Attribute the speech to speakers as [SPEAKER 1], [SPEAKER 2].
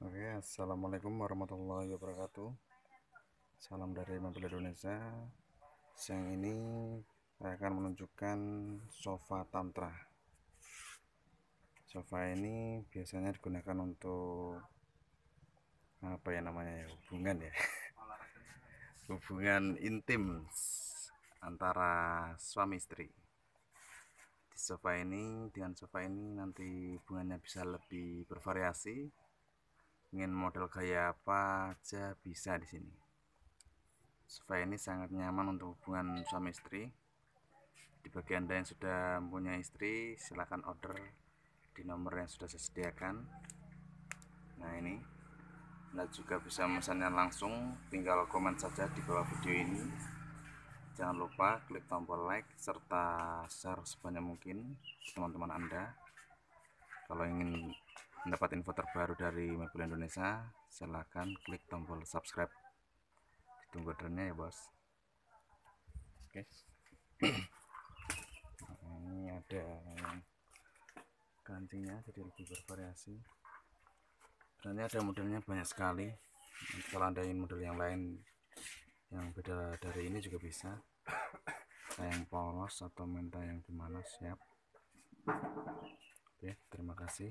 [SPEAKER 1] Oke, Assalamualaikum warahmatullahi wabarakatuh Salam dari mobil Indonesia Siang ini saya akan menunjukkan sofa tantra Sofa ini biasanya digunakan untuk Apa ya namanya ya, hubungan ya Hubungan intim antara suami istri Di sofa ini, dengan sofa ini nanti hubungannya bisa lebih bervariasi ingin model gaya apa aja bisa di sini sofa ini sangat nyaman untuk hubungan suami istri di bagian anda yang sudah punya istri silahkan order di nomor yang sudah saya sediakan nah ini anda juga bisa memesannya langsung tinggal komen saja di bawah video ini jangan lupa klik tombol like serta share sebanyak mungkin teman-teman anda kalau ingin mendapat info terbaru dari mobil Indonesia silahkan klik tombol subscribe ditunggu drone ya bos oke okay. Nah, ini ada kancingnya jadi lebih bervariasi sebenarnya ada modelnya banyak sekali kalau anda ingin model yang lain yang beda dari ini juga bisa yang polos atau minta yang gimana siap oke terima kasih